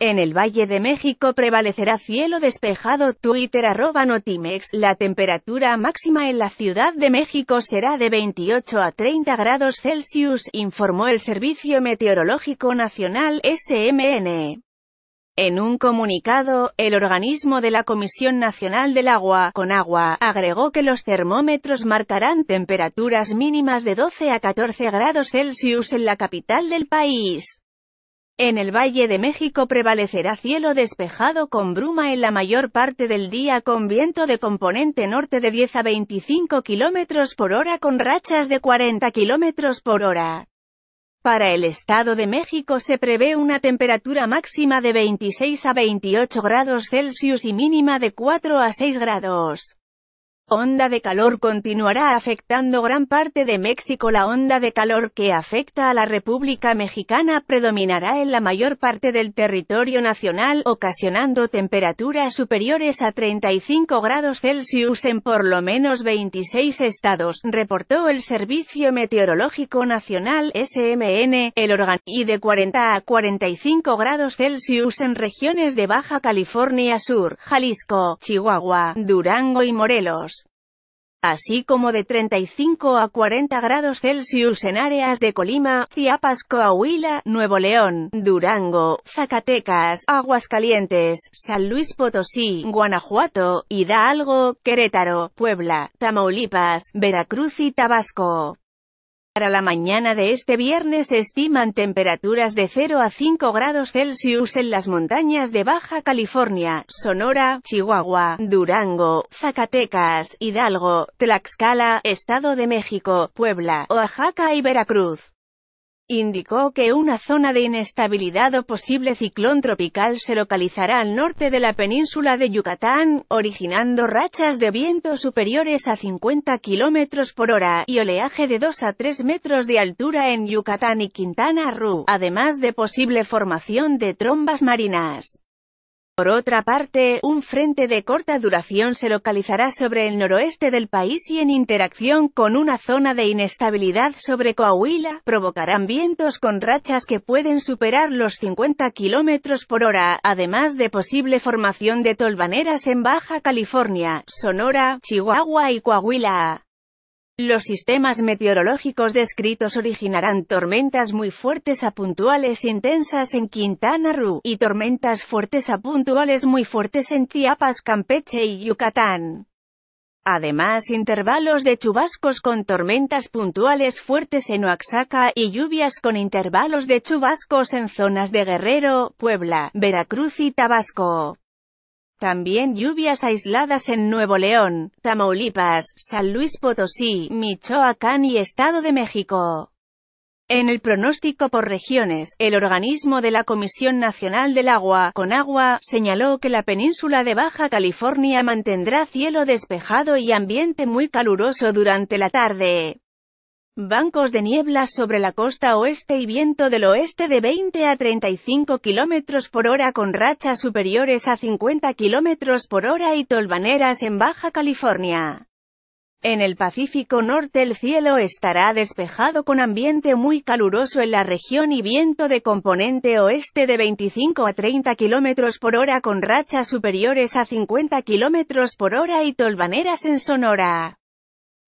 En el Valle de México prevalecerá cielo despejado, Twitter arroba Notimex, la temperatura máxima en la Ciudad de México será de 28 a 30 grados Celsius, informó el Servicio Meteorológico Nacional SMN. En un comunicado, el organismo de la Comisión Nacional del Agua, Agua agregó que los termómetros marcarán temperaturas mínimas de 12 a 14 grados Celsius en la capital del país. En el Valle de México prevalecerá cielo despejado con bruma en la mayor parte del día con viento de componente norte de 10 a 25 km por hora con rachas de 40 km por hora. Para el Estado de México se prevé una temperatura máxima de 26 a 28 grados Celsius y mínima de 4 a 6 grados onda de calor continuará afectando gran parte de México. La onda de calor que afecta a la República Mexicana predominará en la mayor parte del territorio nacional, ocasionando temperaturas superiores a 35 grados Celsius en por lo menos 26 estados, reportó el Servicio Meteorológico Nacional SMN, el órgano, y de 40 a 45 grados Celsius en regiones de Baja California Sur, Jalisco, Chihuahua, Durango y Morelos así como de 35 a 40 grados Celsius en áreas de Colima, Chiapas, Coahuila, Nuevo León, Durango, Zacatecas, Aguascalientes, San Luis Potosí, Guanajuato, Hidalgo, Querétaro, Puebla, Tamaulipas, Veracruz y Tabasco. Para la mañana de este viernes se estiman temperaturas de 0 a 5 grados Celsius en las montañas de Baja California, Sonora, Chihuahua, Durango, Zacatecas, Hidalgo, Tlaxcala, Estado de México, Puebla, Oaxaca y Veracruz. Indicó que una zona de inestabilidad o posible ciclón tropical se localizará al norte de la península de Yucatán, originando rachas de viento superiores a 50 km por hora y oleaje de 2 a 3 metros de altura en Yucatán y Quintana Roo, además de posible formación de trombas marinas. Por otra parte, un frente de corta duración se localizará sobre el noroeste del país y en interacción con una zona de inestabilidad sobre Coahuila, provocarán vientos con rachas que pueden superar los 50 km por hora, además de posible formación de tolvaneras en Baja California, Sonora, Chihuahua y Coahuila. Los sistemas meteorológicos descritos originarán tormentas muy fuertes a puntuales intensas en Quintana Roo, y tormentas fuertes a puntuales muy fuertes en Chiapas, Campeche y Yucatán. Además, intervalos de chubascos con tormentas puntuales fuertes en Oaxaca, y lluvias con intervalos de chubascos en zonas de Guerrero, Puebla, Veracruz y Tabasco. También lluvias aisladas en Nuevo León, Tamaulipas, San Luis Potosí, Michoacán y Estado de México. En el pronóstico por regiones, el organismo de la Comisión Nacional del Agua, con Agua señaló que la península de Baja California mantendrá cielo despejado y ambiente muy caluroso durante la tarde. Bancos de nieblas sobre la costa oeste y viento del oeste de 20 a 35 km por hora con rachas superiores a 50 km por hora y tolvaneras en Baja California. En el Pacífico Norte el cielo estará despejado con ambiente muy caluroso en la región y viento de componente oeste de 25 a 30 km por hora con rachas superiores a 50 km por hora y tolvaneras en Sonora.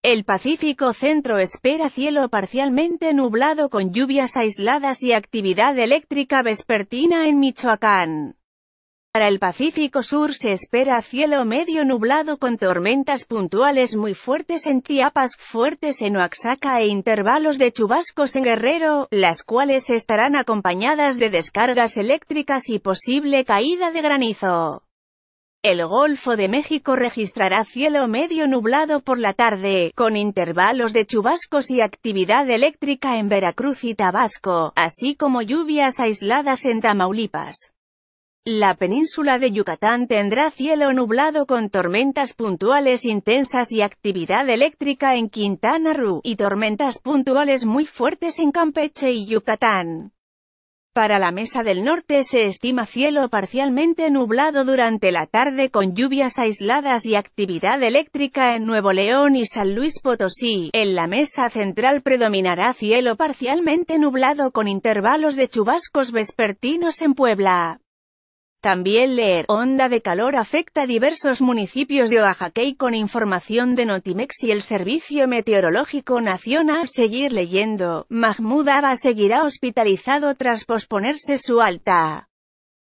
El Pacífico Centro espera cielo parcialmente nublado con lluvias aisladas y actividad eléctrica vespertina en Michoacán. Para el Pacífico Sur se espera cielo medio nublado con tormentas puntuales muy fuertes en Chiapas, fuertes en Oaxaca e intervalos de chubascos en Guerrero, las cuales estarán acompañadas de descargas eléctricas y posible caída de granizo. El Golfo de México registrará cielo medio nublado por la tarde, con intervalos de chubascos y actividad eléctrica en Veracruz y Tabasco, así como lluvias aisladas en Tamaulipas. La península de Yucatán tendrá cielo nublado con tormentas puntuales intensas y actividad eléctrica en Quintana Roo, y tormentas puntuales muy fuertes en Campeche y Yucatán. Para la Mesa del Norte se estima cielo parcialmente nublado durante la tarde con lluvias aisladas y actividad eléctrica en Nuevo León y San Luis Potosí. En la Mesa Central predominará cielo parcialmente nublado con intervalos de chubascos vespertinos en Puebla. También leer Onda de calor afecta a diversos municipios de Oaxaca y con información de Notimex y el Servicio Meteorológico Nacional. Seguir leyendo, Mahmoud Abba seguirá hospitalizado tras posponerse su alta.